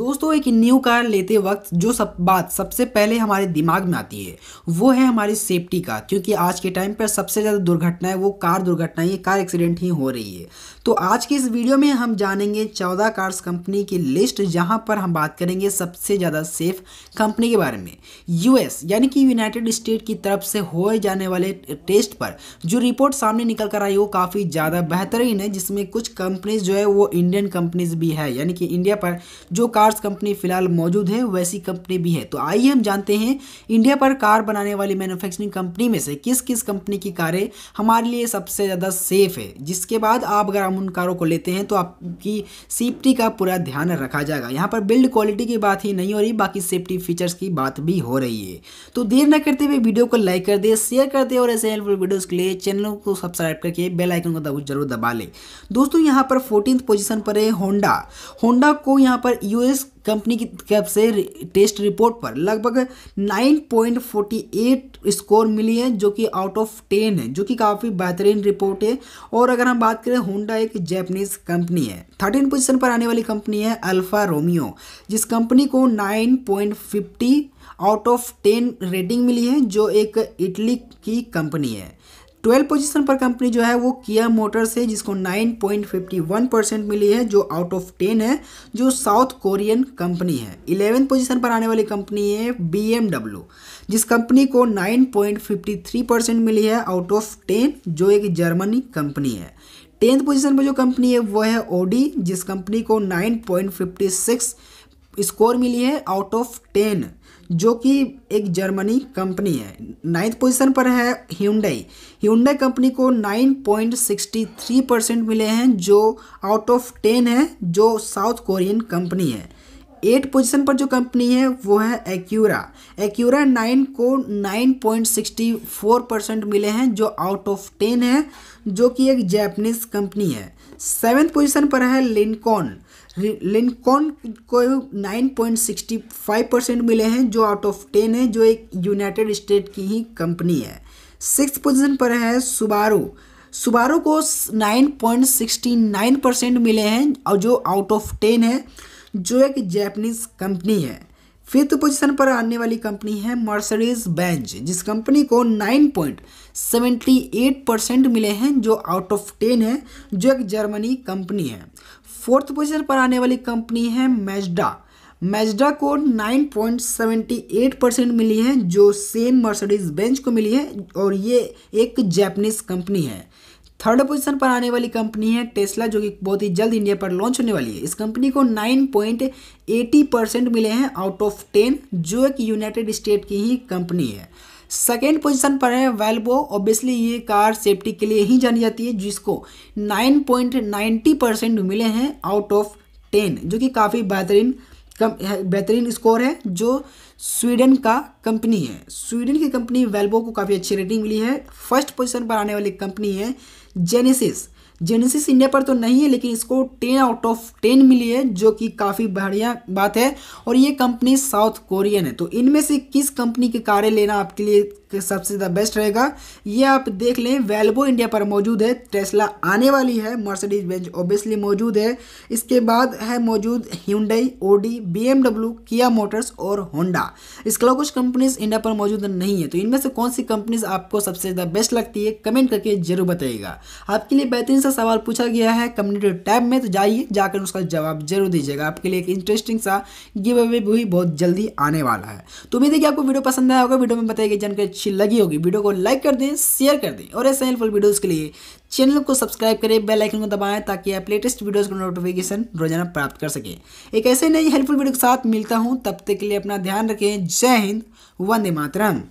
दोस्तों एक new car लेते वक्त जो सब बात सबसे पहले हमारे दिमाग में आती है वो है हमारी सेफ्टी का क्योंकि आज के टाइम पर सबसे ज़्यादा दुर्घटनाएं वो कार दुर्घटनाएं कार एक्सीडेंट ही हो रही है तो आज के इस वीडियो में हम जानेंगे चौदह कार्स कंपनी की लिस्ट जहां पर हम बात करेंगे सबसे ज़्यादा सेफ कंपनी के बारे में यू यानी कि यूनाइटेड स्टेट की तरफ से हो जाने वाले टेस्ट पर जो रिपोर्ट सामने निकल कर आई वो काफ़ी ज़्यादा बेहतरीन है जिसमें कुछ कंपनीज जो है वो इंडियन कंपनीज भी है यानी कि इंडिया पर जो कार कार्स कंपनी फिलहाल मौजूद है वैसी कंपनी भी है तो आइए हम जानते हैं इंडिया पर कार बनाने वाली मैन्युफैक्चरिंग कंपनी में से किस किस कंपनी की कारें हमारे लिए सबसे ज़्यादा सेफ है जिसके बाद आप अगर हम उन कारों को लेते हैं तो आपकी सेफ्टी का पूरा ध्यान रखा जाएगा यहाँ पर बिल्ड क्वालिटी की बात ही नहीं हो रही बाकी सेफ्टी फीचर्स की बात भी हो रही है तो देर न करते हुए वीडियो को लाइक कर दे शेयर कर दे और ऐसे हेल्पफुल वीडियोज़ के लिए चैनल को सब्सक्राइब करके बेल आइकन को जरूर दबा ले दोस्तों यहाँ पर फोर्टीन पोजिशन पर है होंडा होंडा को यहाँ पर यूएस टीसीएस कंपनी की तरफ से टेस्ट रिपोर्ट पर लगभग 9.48 स्कोर मिली है जो कि आउट ऑफ 10 है जो कि काफ़ी बेहतरीन रिपोर्ट है और अगर हम बात करें होंडा एक जैपनीज़ कंपनी है थर्टीन पोजीशन पर आने वाली कंपनी है अल्फ़ा रोमियो जिस कंपनी को 9.50 आउट ऑफ 10 रेटिंग मिली है जो एक इटली की कंपनी है ट्वेल्व पोजीशन पर कंपनी जो है वो किया मोटर्स है जिसको 9.51 परसेंट मिली है जो आउट ऑफ 10 है जो साउथ कोरियन कंपनी है इलेवेंथ पोजीशन पर आने वाली कंपनी है बी जिस कंपनी को 9.53 परसेंट मिली है आउट ऑफ 10 जो एक जर्मनी कंपनी है टेंथ पोजीशन पर जो कंपनी है वह है ओडी जिस कंपनी को नाइन स्कोर मिली है आउट ऑफ टेन जो कि एक जर्मनी कंपनी है नाइन्थ पोजीशन पर है ह्यूंडई ह्यूंडई कंपनी को 9.63 परसेंट मिले हैं जो आउट ऑफ टेन है जो साउथ कोरियन कंपनी है एट पोजीशन पर जो कंपनी है वो है एक्यूरा एक्यूरा नाइन को 9.64 परसेंट मिले हैं जो आउट ऑफ टेन है जो कि एक जैपनीज कंपनी है सेवेंथ पोजीशन पर है लिनकॉन लिनकॉन को 9.65 परसेंट मिले हैं जो आउट ऑफ टेन है जो एक यूनाइटेड स्टेट की ही कंपनी है सिक्स पोजीशन पर है सुबारू सुबारू को 9.69 परसेंट मिले हैं और जो आउट ऑफ टेन है जो एक जैपनीज कंपनी है फिफ्थ पोजीशन पर आने वाली कंपनी है मर्सडीज बेंज जिस कंपनी को 9.78 परसेंट मिले हैं जो आउट ऑफ टेन है जो एक जर्मनी कंपनी है फोर्थ पोजीशन पर आने वाली कंपनी है मेजडा मेजडा को 9.78 परसेंट मिली है जो सेम मर्सडीज बेंच को मिली है और ये एक जैपनीज कंपनी है थर्ड पोजीशन पर आने वाली कंपनी है टेस्ला जो कि बहुत ही जल्द इंडिया पर लॉन्च होने वाली है इस कंपनी को 9.80 परसेंट मिले हैं आउट ऑफ 10 जो एक यूनाइटेड स्टेट की ही कंपनी है सेकेंड पोजीशन पर है वेल्बो ऑब्वियसली ये कार सेफ्टी के लिए ही जानी जाती है जिसको 9.90 परसेंट मिले हैं आउट ऑफ 10 जो कि काफ़ी बेहतरीन कम बेहतरीन स्कोर है जो स्वीडन का कंपनी है स्वीडन की कंपनी वेल्बो को काफ़ी अच्छी रेटिंग मिली है फर्स्ट पोजीशन पर आने वाली कंपनी है जेनेसिस जेनेसिस इंडिया पर तो नहीं है लेकिन इसको टेन आउट ऑफ टेन मिली है जो कि काफ़ी बढ़िया बात है और ये कंपनी साउथ कोरियन है तो इनमें से किस कंपनी के कारें लेना आपके लिए सबसे ज़्यादा बेस्ट रहेगा ये आप देख लें वेल्बो इंडिया पर मौजूद है टेस्ला आने वाली है मर्सडीज बेंज ऑब्वियसली मौजूद है इसके बाद है मौजूद ह्यूडई ओडी बी किया मोटर्स और होंडा इसके अलावा कुछ कंपनीज इंडिया पर मौजूद नहीं है तो इनमें से कौन सी कंपनीज आपको सबसे ज़्यादा बेस्ट लगती है कमेंट करके जरूर बताइएगा आपके लिए बेहतरीन सा सवाल पूछा गया है कम्युनिटी टैब में तो जाइए जाकर उसका जवाब जरूर दीजिएगा आपके लिए एक इंटरेस्टिंग सा गिव अवे भी बहुत जल्दी आने वाला है तो उम्मीद है कि आपको वीडियो पसंद आया होगा वीडियो में बताइए जानकारी अच्छी लगी होगी वीडियो को लाइक कर दें शेयर कर दें और ऐसे हेल्पफुल वीडियोज़ के लिए चैनल को सब्सक्राइब करें बेल आइकन को दबाएं ताकि आप लेटेस्ट वीडियोस का नोटिफिकेशन रोजाना प्राप्त कर सकें एक ऐसे नई हेल्पफुल वीडियो के साथ मिलता हूं तब तक के लिए अपना ध्यान रखें जय हिंद वंदे मातरम